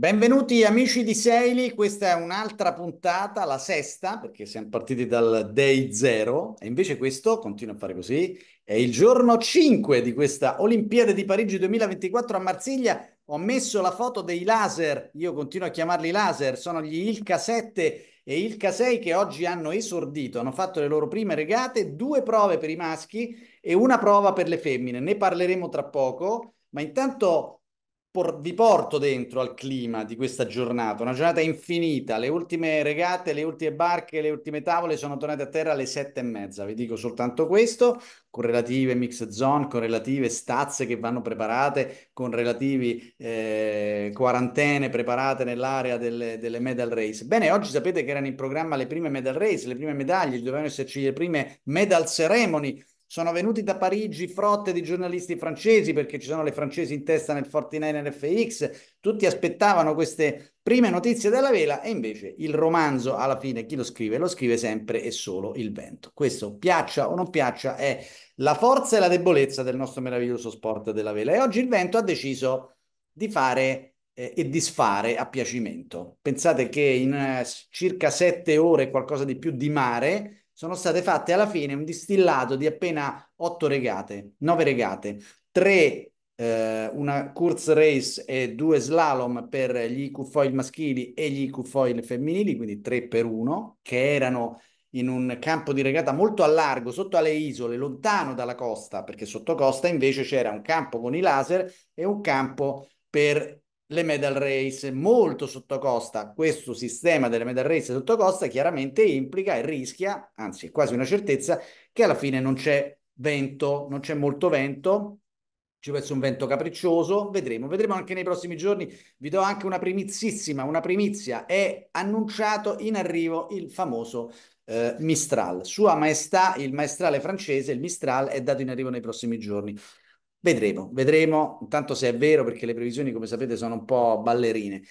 Benvenuti amici di Seili, questa è un'altra puntata, la sesta, perché siamo partiti dal day zero e invece questo, continuo a fare così, è il giorno 5 di questa Olimpiade di Parigi 2024 a Marsiglia. Ho messo la foto dei laser, io continuo a chiamarli laser, sono gli Ilka 7 e Ilka 6 che oggi hanno esordito, hanno fatto le loro prime regate, due prove per i maschi e una prova per le femmine. Ne parleremo tra poco, ma intanto por- vi porto dentro al clima di questa giornata, una giornata infinita. Le ultime regate, le ultime barche, le ultime tavole sono tornate a terra alle sette e mezza. Vi dico soltanto questo, con relative mix zone, con relative stazze che vanno preparate, con relativi eh, quarantene preparate nell'area delle, delle, medal race. Bene, oggi sapete che erano in programma le prime medal race, le prime medaglie, dovevano esserci le prime medal ceremony sono venuti da Parigi frotte di giornalisti francesi perché ci sono le francesi in testa nel 49 FX. Tutti aspettavano queste prime notizie della vela e invece il romanzo alla fine chi lo scrive? Lo scrive sempre e solo il vento. Questo piaccia o non piaccia è la forza e la debolezza del nostro meraviglioso sport della vela. E oggi il vento ha deciso di fare eh, e disfare a piacimento. Pensate che in eh, circa sette ore, qualcosa di più di mare, sono state fatte alla fine un distillato di appena otto regate, nove regate, tre eh, una Kurz Race e due slalom per gli IQ foil maschili e gli IQ foil femminili, quindi tre per uno, che erano in un campo di regata molto a largo, sotto alle isole, lontano dalla costa, perché sotto costa invece c'era un campo con i laser e un campo per le medal race molto sottocosta. Questo sistema delle medal race sottocosta chiaramente implica e rischia, anzi è quasi una certezza, che alla fine non c'è vento, non c'è molto vento, ci può essere un vento capriccioso, vedremo, vedremo anche nei prossimi giorni. Vi do anche una primizissima, una primizia, è annunciato in arrivo il famoso eh, Mistral. Sua maestà, il maestrale francese, il Mistral, è dato in arrivo nei prossimi giorni. Vedremo, vedremo intanto se è vero perché le previsioni come sapete sono un po' ballerine.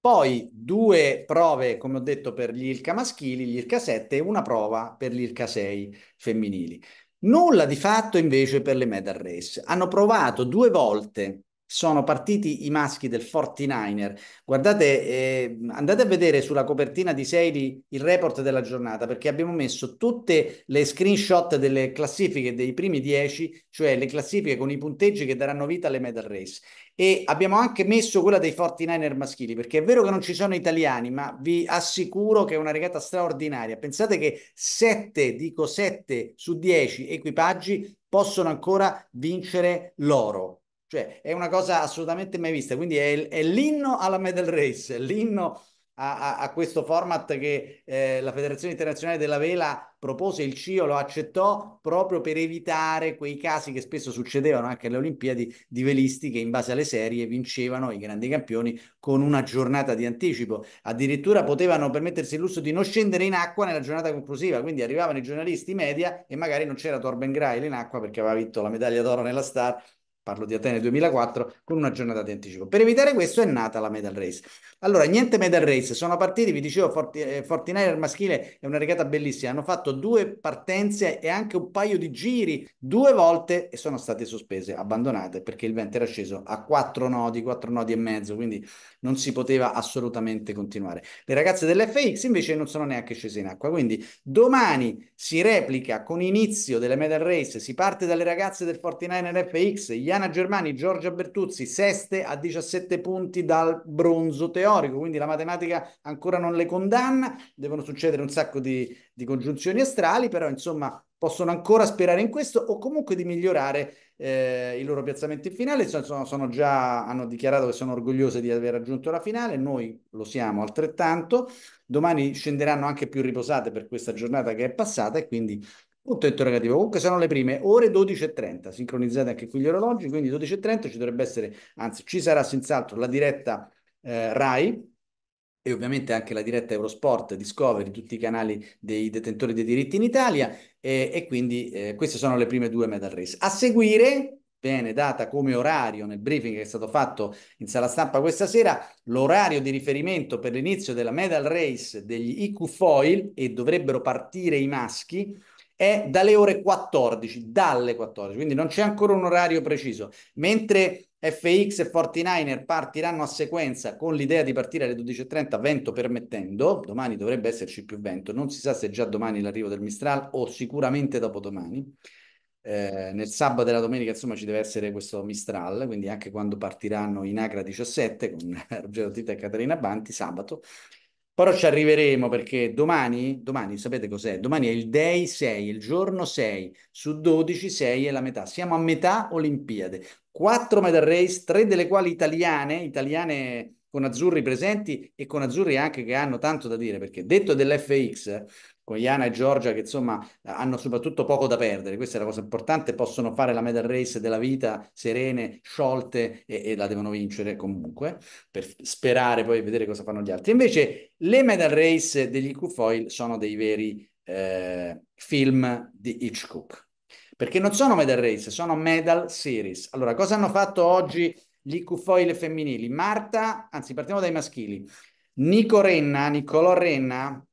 Poi due prove, come ho detto, per gli ILCA maschili, gli ILCA 7 e una prova per gli ILCA 6 femminili. Nulla di fatto invece per le medal race. Hanno provato due volte sono partiti i maschi del 49er. Guardate, eh, andate a vedere sulla copertina di Seili il report della giornata perché abbiamo messo tutte le screenshot delle classifiche dei primi dieci, cioè le classifiche con i punteggi che daranno vita alle medal race. E abbiamo anche messo quella dei 49er maschili perché è vero che non ci sono italiani, ma vi assicuro che è una regata straordinaria. Pensate che 7, dico 7 su 10 equipaggi possono ancora vincere l'oro cioè, è una cosa assolutamente mai vista, quindi è, è l'inno alla medal race, l'inno a, a, a, questo format che eh, la Federazione Internazionale della Vela propose, il CIO lo accettò proprio per evitare quei casi che spesso succedevano anche alle Olimpiadi di velisti che in base alle serie vincevano i grandi campioni con una giornata di anticipo. Addirittura potevano permettersi il lusso di non scendere in acqua nella giornata conclusiva, quindi arrivavano i giornalisti i media e magari non c'era Torben Grail in acqua perché aveva vinto la medaglia d'oro nella Star parlo di Atene 2004, con una giornata di anticipo. Per evitare questo è nata la medal race. Allora, niente medal race, sono partiti, vi dicevo, Forti, eh, Fortinaire maschile è una regata bellissima, hanno fatto due partenze e anche un paio di giri, due volte, e sono state sospese, abbandonate, perché il vento era sceso a quattro nodi, quattro nodi e mezzo, quindi non si poteva assolutamente continuare. Le ragazze dell'FX invece non sono neanche scese in acqua, quindi domani si replica con inizio delle medal race, si parte dalle ragazze del 49 FX, gli Diana Germani, Giorgia Bertuzzi, seste a 17 punti dal bronzo teorico, quindi la matematica ancora non le condanna, devono succedere un sacco di, di congiunzioni astrali, però insomma possono ancora sperare in questo o comunque di migliorare eh, i loro piazzamenti in finale, sono, sono già, hanno dichiarato che sono orgogliose di aver raggiunto la finale, noi lo siamo altrettanto, domani scenderanno anche più riposate per questa giornata che è passata e quindi Punto interrogativo. Comunque sono le prime ore 12.30, sincronizzate anche qui gli orologi, quindi 12.30 ci dovrebbe essere, anzi ci sarà senz'altro la diretta eh, RAI e ovviamente anche la diretta Eurosport, Discovery, tutti i canali dei detentori dei diritti in Italia e, e quindi eh, queste sono le prime due medal race. A seguire, bene data come orario nel briefing che è stato fatto in sala stampa questa sera, l'orario di riferimento per l'inizio della medal race degli IQ Foil e dovrebbero partire i maschi è dalle ore 14, dalle 14, quindi non c'è ancora un orario preciso. Mentre FX e 49er partiranno a sequenza con l'idea di partire alle 12.30, vento permettendo, domani dovrebbe esserci più vento, non si sa se già domani l'arrivo del Mistral o sicuramente dopodomani. Eh, nel sabato e la domenica insomma ci deve essere questo Mistral, quindi anche quando partiranno in Agra 17 con Ruggero Tita e Caterina Banti, sabato però ci arriveremo perché domani, domani sapete cos'è? Domani è il day 6, il giorno 6, su 12, 6 è la metà. Siamo a metà Olimpiade. Quattro medal race, tre delle quali italiane, italiane con azzurri presenti e con azzurri anche che hanno tanto da dire, perché detto dell'FX, Guyana e Giorgia che insomma hanno soprattutto poco da perdere, questa è la cosa importante, possono fare la medal race della vita serene, sciolte e, e la devono vincere comunque per sperare poi vedere cosa fanno gli altri. Invece le medal race degli IQ sono dei veri eh, film di Hitchcock, perché non sono medal race, sono medal series. Allora, cosa hanno fatto oggi gli IQ femminili? Marta, anzi partiamo dai maschili, Nico Renna, Niccolò Renna,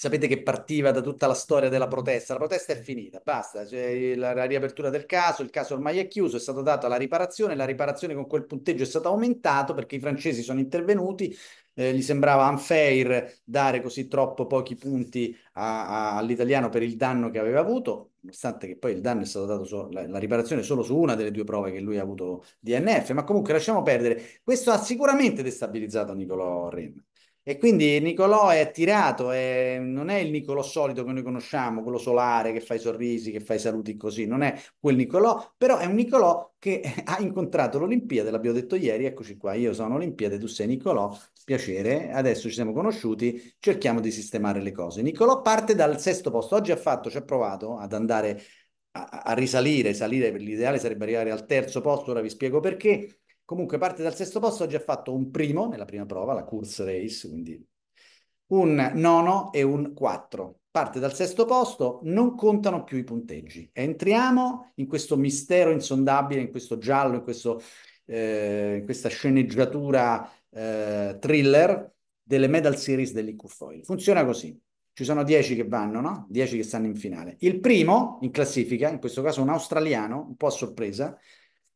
Sapete che partiva da tutta la storia della protesta. La protesta è finita, basta. Cioè, la, la riapertura del caso, il caso ormai è chiuso, è stata data la riparazione, la riparazione con quel punteggio è stato aumentato perché i francesi sono intervenuti, eh, gli sembrava unfair dare così troppo pochi punti a, a, all'italiano per il danno che aveva avuto, nonostante che poi il danno è stato dato so, la, la, riparazione solo su una delle due prove che lui ha avuto di NF, ma comunque lasciamo perdere. Questo ha sicuramente destabilizzato Nicolò Renna. E quindi Nicolò è attirato, è, non è il Nicolò solito che noi conosciamo, quello solare che fa i sorrisi, che fa i saluti così, non è quel Nicolò, però è un Nicolò che ha incontrato l'Olimpiade, l'abbiamo detto ieri, eccoci qua, io sono Olimpiade, tu sei Nicolò, piacere, adesso ci siamo conosciuti, cerchiamo di sistemare le cose. Nicolò parte dal sesto posto, oggi ha fatto, ci ha provato ad andare a, a risalire, salire, l'ideale sarebbe arrivare al terzo posto, ora vi spiego perché, Comunque parte dal sesto posto, oggi ha fatto un primo nella prima prova, la course Race, quindi un nono e un quattro. Parte dal sesto posto, non contano più i punteggi. Entriamo in questo mistero insondabile, in questo giallo, in, questo, eh, in questa sceneggiatura eh, thriller delle medal series dell'IQ Funziona così. Ci sono dieci che vanno, no? 10 che stanno in finale. Il primo in classifica, in questo caso un australiano, un po' a sorpresa,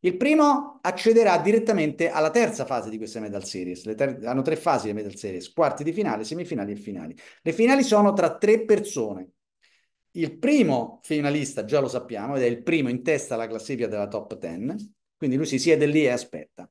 il primo accederà direttamente alla terza fase di queste medal series. Ter- hanno tre fasi le medal series, quarti di finale, semifinali e finali. Le finali sono tra tre persone. Il primo finalista, già lo sappiamo, ed è il primo in testa alla classifica della top 10, quindi lui si siede lì e aspetta.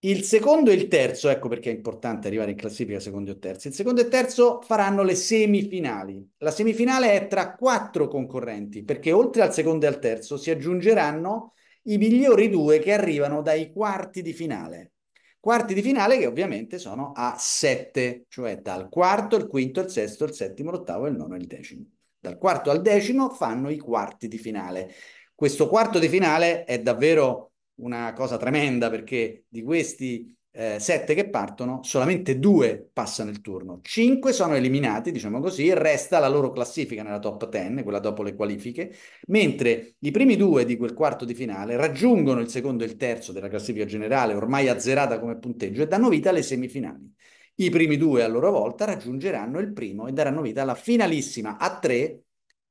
Il secondo e il terzo, ecco perché è importante arrivare in classifica secondo e terzo, il secondo e terzo faranno le semifinali. La semifinale è tra quattro concorrenti, perché oltre al secondo e al terzo si aggiungeranno i migliori due che arrivano dai quarti di finale. Quarti di finale che ovviamente sono a sette, cioè dal quarto, il quinto, il sesto, il settimo, l'ottavo, il nono e il decimo. Dal quarto al decimo fanno i quarti di finale. Questo quarto di finale è davvero una cosa tremenda perché di questi eh, 7 che partono, solamente due passano il turno, cinque sono eliminati, diciamo così, resta la loro classifica nella top ten, quella dopo le qualifiche, mentre i primi due di quel quarto di finale raggiungono il secondo e il terzo della classifica generale, ormai azzerata come punteggio, e danno vita alle semifinali. I primi due a loro volta raggiungeranno il primo e daranno vita alla finalissima a tre,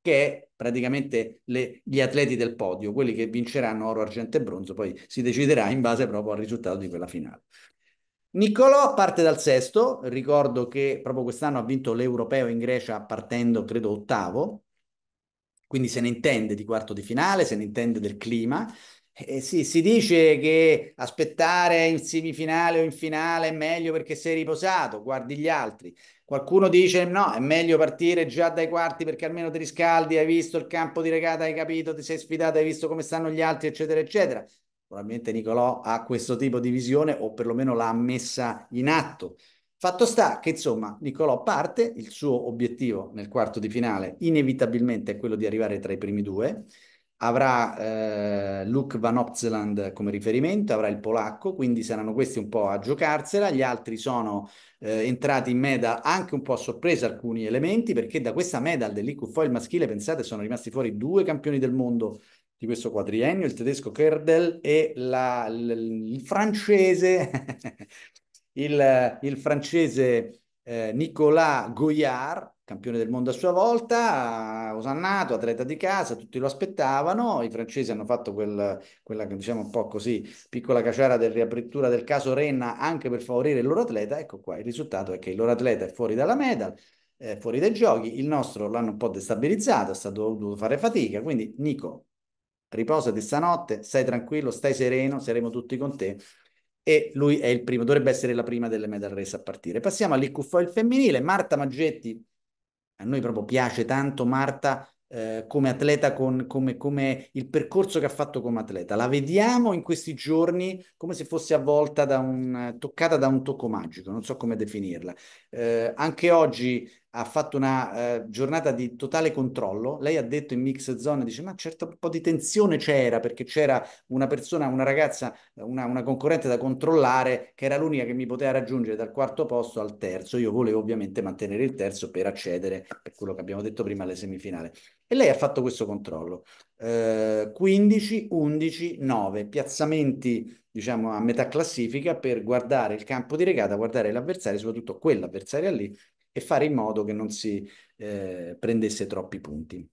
che è praticamente le, gli atleti del podio, quelli che vinceranno oro, argento e bronzo, poi si deciderà in base proprio al risultato di quella finale. Niccolò parte dal sesto, ricordo che proprio quest'anno ha vinto l'Europeo in Grecia partendo credo ottavo, quindi se ne intende di quarto di finale, se ne intende del clima. Eh sì, si dice che aspettare in semifinale o in finale è meglio perché sei riposato, guardi gli altri. Qualcuno dice no, è meglio partire già dai quarti perché almeno ti riscaldi, hai visto il campo di regata, hai capito, ti sei sfidato, hai visto come stanno gli altri, eccetera, eccetera. Probabilmente Nicolò ha questo tipo di visione o perlomeno l'ha messa in atto. Fatto sta che insomma Nicolò parte, il suo obiettivo nel quarto di finale inevitabilmente è quello di arrivare tra i primi due, avrà eh, Luke Van Opzeland come riferimento, avrà il polacco, quindi saranno questi un po' a giocarsela, gli altri sono eh, entrati in medal anche un po' a sorpresa alcuni elementi perché da questa medal dell'IQ foil maschile pensate sono rimasti fuori due campioni del mondo di questo quadriennio, il tedesco Kerdel e la, l, il francese, il, il, francese eh, Nicolas Goyard, campione del mondo a sua volta, osannato, atleta di casa, tutti lo aspettavano, i francesi hanno fatto quel, quella, diciamo un po' così, piccola caciara del riapertura del caso Renna anche per favorire il loro atleta, ecco qua, il risultato è che il loro atleta è fuori dalla medal, eh, fuori dai giochi, il nostro l'hanno un po' destabilizzato, è stato dovuto fare fatica, quindi Nico riposati stanotte, stai tranquillo, stai sereno, saremo tutti con te. E lui è il primo, dovrebbe essere la prima delle medal race a partire. Passiamo all'IQFOIL femminile, Marta Maggetti, a noi proprio piace tanto Marta eh, come atleta, con, come, come, il percorso che ha fatto come atleta. La vediamo in questi giorni come se fosse avvolta da un, toccata da un tocco magico, non so come definirla. Eh, anche oggi ha fatto una eh, giornata di totale controllo. Lei ha detto in mix zone, dice, ma certo un po' di tensione c'era perché c'era una persona, una ragazza, una, una, concorrente da controllare che era l'unica che mi poteva raggiungere dal quarto posto al terzo. Io volevo ovviamente mantenere il terzo per accedere, per quello che abbiamo detto prima, alle semifinali. E lei ha fatto questo controllo. Eh, 15, 11, 9 piazzamenti diciamo a metà classifica per guardare il campo di regata, guardare l'avversario, soprattutto quell'avversario lì e fare in modo che non si eh, prendesse troppi punti.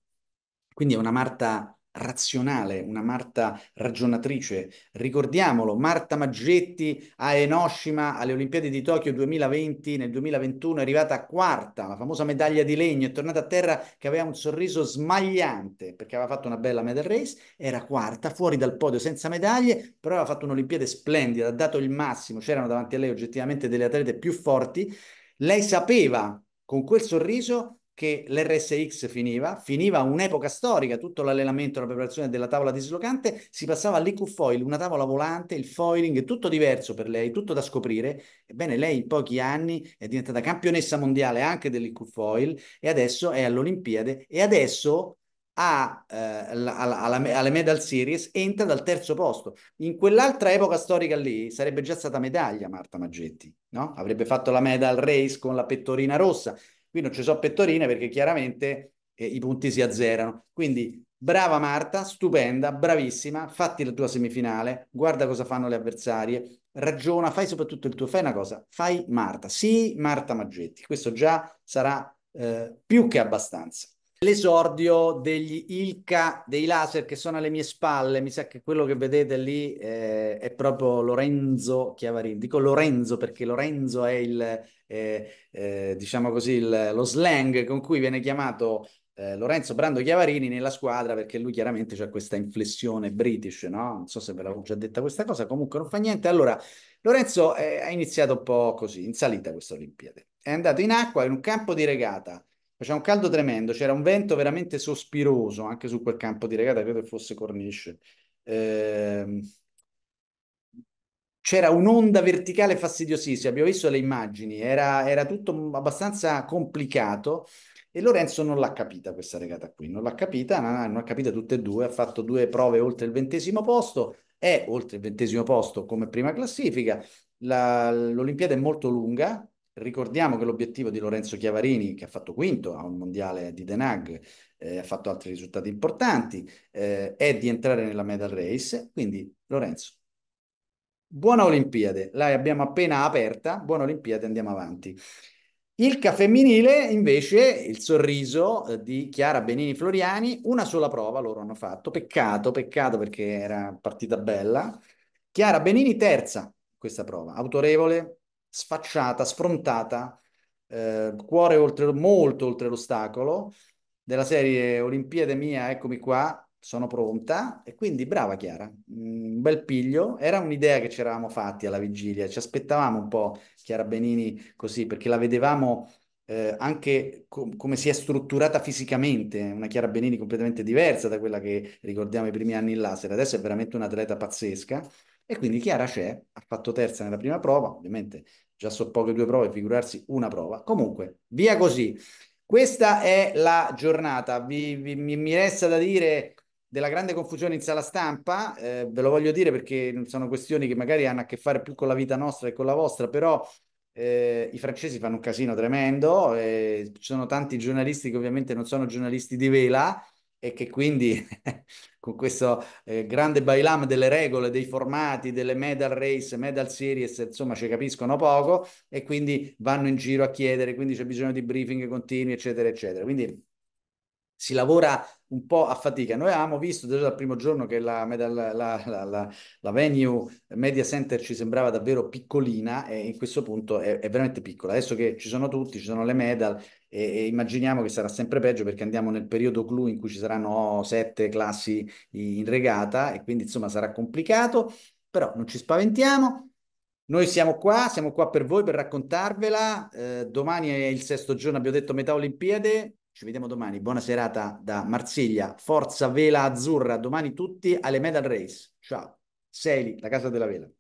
Quindi è una Marta razionale, una Marta ragionatrice. Ricordiamolo, Marta Maggetti a Enoshima alle Olimpiadi di Tokyo 2020, nel 2021 è arrivata quarta, la famosa medaglia di legno, è tornata a terra che aveva un sorriso smagliante perché aveva fatto una bella medal race, era quarta, fuori dal podio senza medaglie, però aveva fatto un'Olimpiade splendida, ha dato il massimo, c'erano davanti a lei oggettivamente delle atlete più forti lei sapeva con quel sorriso che l'RSX finiva, finiva un'epoca storica, tutto l'allenamento, la preparazione della tavola dislocante, si passava all'IQ foil, una tavola volante, il foiling, tutto diverso per lei, tutto da scoprire. Ebbene, lei in pochi anni è diventata campionessa mondiale anche dell'IQ foil e adesso è all'Olimpiade e adesso a, eh, alla, alla, alle medal series entra dal terzo posto. In quell'altra epoca storica lì sarebbe già stata medaglia Marta Maggetti, no? Avrebbe fatto la medal race con la pettorina rossa. Qui non ci sono pettorine perché chiaramente eh, i punti si azzerano. Quindi brava Marta, stupenda, bravissima, fatti la tua semifinale, guarda cosa fanno le avversarie, ragiona, fai soprattutto il tuo, fai una cosa, fai Marta, sì Marta Maggetti, questo già sarà eh, più che abbastanza l'esordio degli Ilka, dei laser che sono alle mie spalle, mi sa che quello che vedete lì eh, è proprio Lorenzo Chiavarini. Dico Lorenzo perché Lorenzo è il, eh, eh, diciamo così, il, lo slang con cui viene chiamato eh, Lorenzo Brando Chiavarini nella squadra perché lui chiaramente ha questa inflessione british, no? Non so se ve l'avevo già detta questa cosa, comunque non fa niente. Allora, Lorenzo eh, ha iniziato un po' così, in salita questa Olimpiade. È andato in acqua in un campo di regata Faceva un caldo tremendo, c'era un vento veramente sospiroso anche su quel campo di regata, credo che fosse Cornish. Eh, c'era un'onda verticale fastidiosissima, abbiamo visto le immagini, era, era tutto abbastanza complicato e Lorenzo non l'ha capita questa regata qui, non l'ha capita, non ha capita tutte e due, ha fatto due prove oltre il ventesimo posto, è oltre il ventesimo posto come prima classifica, La, l'Olimpiade è molto lunga, Ricordiamo che l'obiettivo di Lorenzo Chiavarini, che ha fatto quinto a un mondiale di Denag, eh, ha fatto altri risultati importanti, eh, è di entrare nella medal race. Quindi, Lorenzo, buona Olimpiade, la abbiamo appena aperta, buona Olimpiade, andiamo avanti. Il femminile, invece, il sorriso eh, di Chiara Benini Floriani, una sola prova loro hanno fatto, peccato, peccato perché era partita bella. Chiara Benini terza questa prova, autorevole, sfacciata, sfrontata, eh, cuore oltre, molto oltre l'ostacolo, della serie Olimpiade mia, eccomi qua, sono pronta. E quindi brava Chiara, un bel piglio. Era un'idea che ci eravamo fatti alla vigilia, ci aspettavamo un po' Chiara Benini così, perché la vedevamo... Eh, anche com- come si è strutturata fisicamente, una Chiara Benini completamente diversa da quella che ricordiamo i primi anni in laser, adesso è veramente un'atleta pazzesca e quindi Chiara c'è, ha fatto terza nella prima prova, ovviamente già so poche due prove, figurarsi una prova. Comunque, via così. Questa è la giornata. Vi, vi, mi resta da dire della grande confusione in sala stampa, eh, ve lo voglio dire perché sono questioni che magari hanno a che fare più con la vita nostra che con la vostra, però eh, I francesi fanno un casino tremendo, eh, ci sono tanti giornalisti che ovviamente non sono giornalisti di vela e che quindi con questo eh, grande bailam delle regole, dei formati, delle medal race, medal series, insomma ci capiscono poco e quindi vanno in giro a chiedere, quindi c'è bisogno di briefing continui, eccetera, eccetera. Quindi si lavora un po' a fatica. Noi avevamo visto già dal primo giorno che la, medal, la, la, la, venue Media Center ci sembrava davvero piccolina e in questo punto è, è veramente piccola. Adesso che ci sono tutti, ci sono le medal, e, immaginiamo che sarà sempre peggio perché andiamo nel periodo clou in cui ci saranno oh, sette classi in regata e quindi insomma sarà complicato, però non ci spaventiamo. Noi siamo qua, siamo qua per voi, per raccontarvela. Eh, domani è il sesto giorno, abbiamo detto metà Olimpiade. Ci vediamo domani. Buona serata da Marsiglia. Forza Vela Azzurra, domani tutti alle Medal Race. Ciao. Seli, la casa della vela.